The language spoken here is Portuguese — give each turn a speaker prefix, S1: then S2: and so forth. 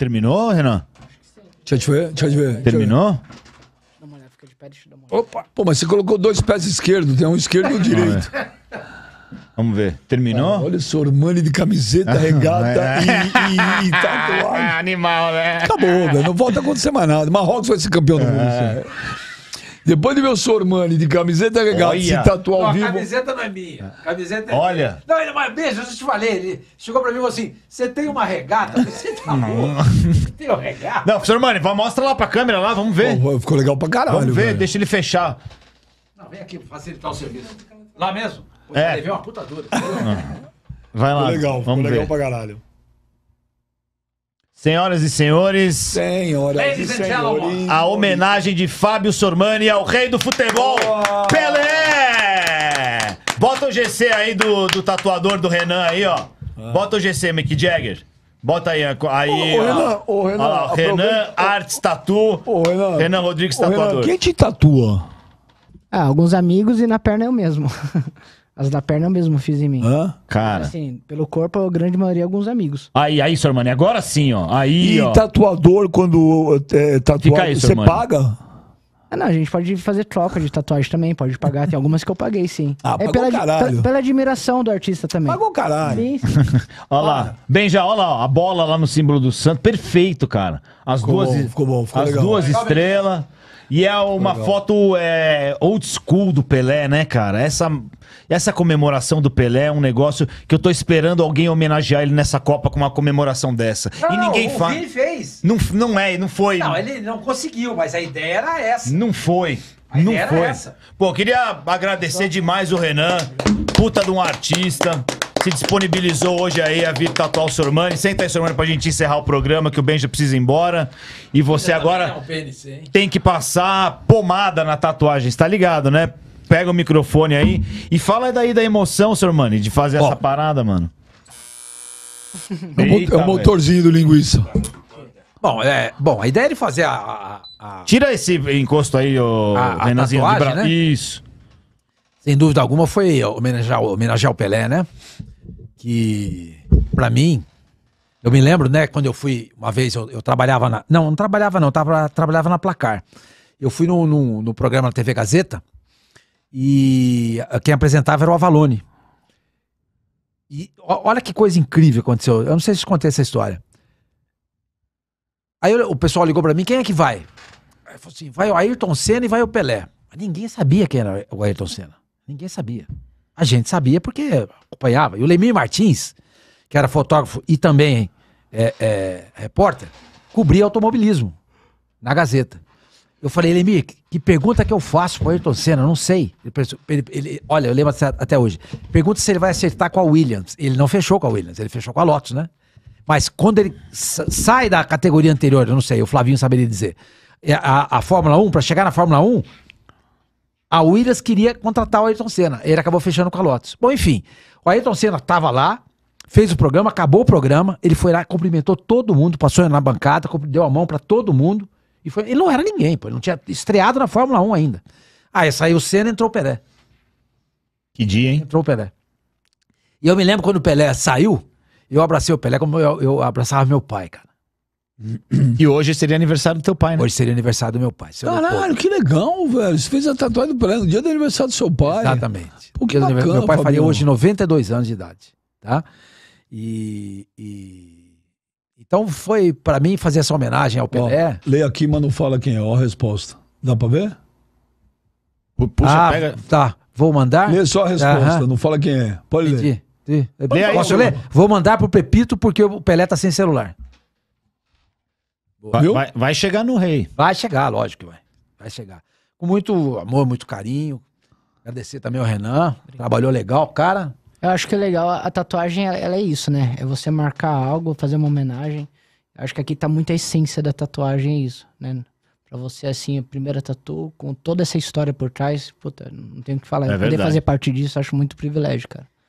S1: Terminou, Renan? Deixa eu te ver, deixa eu te ver. Terminou? uma olhada, fica de pé, uma olhada. Opa! Pô, mas você colocou dois pés esquerdos, tem um esquerdo e um direito. Vamos ver. Terminou? Ah, olha o Sormani de camiseta, ah, regata é. e, e, e tatuagem. animal, né? Acabou, velho. Não volta a acontecer mais nada. Marrocos vai ser campeão do é. mundo. Depois de meu o Sormani de camiseta regata, Olha. se tatuar ao vivo. A camiseta não é minha. Camiseta é Olha. Minha.
S2: Não, é mas beijo, eu te falei. Ele chegou pra mim e falou assim: você tem uma regata? Você tá
S1: louco?
S2: tem uma regata?
S1: Não, Sormani, mostra lá pra câmera lá, vamos ver. Oh, ficou legal pra caralho. Vamos ver, velho. deixa ele fechar.
S2: Não, vem aqui facilitar o serviço. Lá mesmo? Pô, é. Levei uma puta dura.
S1: Vai lá. Ficou legal, vamos ficou legal pra caralho. Senhoras e senhores, Senhoras e senhores, a homenagem de Fábio Sormani ao rei do futebol, Pelé! Bota o GC aí do, do tatuador do Renan aí, ó. Ah. Bota o GC, Mick Jagger. Bota aí, ó. aí Ô, ó. Renan, ô, Renan, Olha lá, ó, Renan Arts Tatu. Renan. Renan Rodrigues Ô, Renan, Tatuador. quem te
S2: tatua? Ah, alguns amigos e na perna eu mesmo. As da perna eu mesmo fiz em
S1: mim. Hã? Cara.
S2: Assim, pelo corpo, a grande maioria, é alguns amigos.
S1: Aí, aí, seu irmão, agora sim, ó. Aí, e ó. tatuador, quando é, é tatuado, aí, você paga?
S2: Ah, não, a gente pode fazer troca de tatuagem também, pode pagar. Tem algumas que eu paguei, sim. Ah, é pela, caralho. pela admiração do artista também. Pagou caralho. Sim,
S1: sim. olha lá. Benja, olha lá, a bola lá no símbolo do santo. Perfeito, cara. As ficou duas. Bom, ficou bom, ficou as legal. duas estrelas. E é uma Legal. foto é, old school do Pelé, né, cara? Essa, essa comemoração do Pelé é um negócio que eu tô esperando alguém homenagear ele nessa Copa com uma comemoração dessa. Não, e ninguém faz. fez. Não, não é, não foi. Não, ele não conseguiu, mas a ideia era essa. Não foi. A não foi. Essa. Pô, queria agradecer demais o Renan, puta de um artista se disponibilizou hoje aí a vir tatuar o Sormani. Senta aí, Sormani, pra gente encerrar o programa, que o Benja precisa ir embora. E você agora é PNC, tem que passar pomada na tatuagem, está ligado, né? Pega o microfone aí e fala daí da emoção, Sormani, de fazer essa parada, mano.
S2: Eita, é o é motorzinho
S1: velho. do linguiça. Bom, é, bom, a ideia é de fazer a. a, a... Tira esse encosto aí, o a, Renanzinho. A tatuagem, né?
S2: Isso. Sem dúvida alguma foi homenagear, homenagear o Pelé, né? que para mim, eu me lembro, né, quando eu fui, uma vez eu, eu trabalhava na, não, não trabalhava não, tava, trabalhava na Placar. Eu fui no, no, no programa da TV Gazeta e quem apresentava era o Avalone. E olha que coisa incrível aconteceu. Eu não sei se contei essa história. Aí eu, o pessoal ligou para mim, quem é que vai? Aí falou assim, vai o Ayrton Senna e vai o Pelé. Mas ninguém sabia quem era o Ayrton Senna. Ninguém sabia. A gente sabia porque acompanhava. E o Lemir Martins, que era fotógrafo e também é, é, repórter, cobria automobilismo na Gazeta. Eu falei, Lemir, que pergunta que eu faço o Ayrton Senna? Eu não sei. Ele, ele, ele, olha, eu lembro até hoje. Pergunta se ele vai acertar com a Williams. Ele não fechou com a Williams, ele fechou com a Lotus, né? Mas quando ele sai da categoria anterior, eu não sei, o Flavinho saberia dizer, é a, a Fórmula 1, para chegar na Fórmula 1, a Williams queria contratar o Ayrton Senna. Ele acabou fechando com a Lotus. Bom, enfim. O Ayrton Senna estava lá, fez o programa, acabou o programa. Ele foi lá, cumprimentou todo mundo, passou na bancada, deu a mão para todo mundo. E foi, ele não era ninguém, pô. Ele não tinha estreado na Fórmula 1 ainda. Aí saiu o Senna entrou o Pelé. Que dia, hein? Entrou o Pelé. E eu me lembro quando o Pelé saiu, eu abracei o Pelé como eu, eu abraçava meu pai, cara. E hoje seria aniversário do teu pai, né? Hoje seria aniversário do meu pai. seu Caralho, que legal, velho. Você fez a tatuagem do no dia do aniversário do seu pai. Exatamente. Pô, que bacana, meu pai faria hoje 92 anos de idade, tá? E, e- então foi pra mim fazer essa homenagem ao Pelé. lê aqui, mas não fala quem é. Ó a resposta. Dá pra ver?
S1: Puxa, ah, pega.
S2: tá. Vou mandar. Lê só a resposta, não fala quem é. Pode ler. Entendi. Lê aí, Posso ler? Vou mandar pro Pepito porque o Pelé tá sem celular. Vai, vai, vai, chegar no rei. Vai chegar, lógico que vai. Vai chegar. Com muito amor, muito carinho. Agradecer também ao Renan. Obrigado. Trabalhou legal, cara. Eu acho que é legal. A tatuagem, ela é isso, né? É você marcar algo, fazer uma homenagem. Eu acho que aqui tá muita essência da tatuagem, é isso, né? Pra você, assim, a primeira tatu, com toda essa
S1: história por trás, puta, não tenho o que falar. É poder fazer parte disso, acho muito privilégio, cara.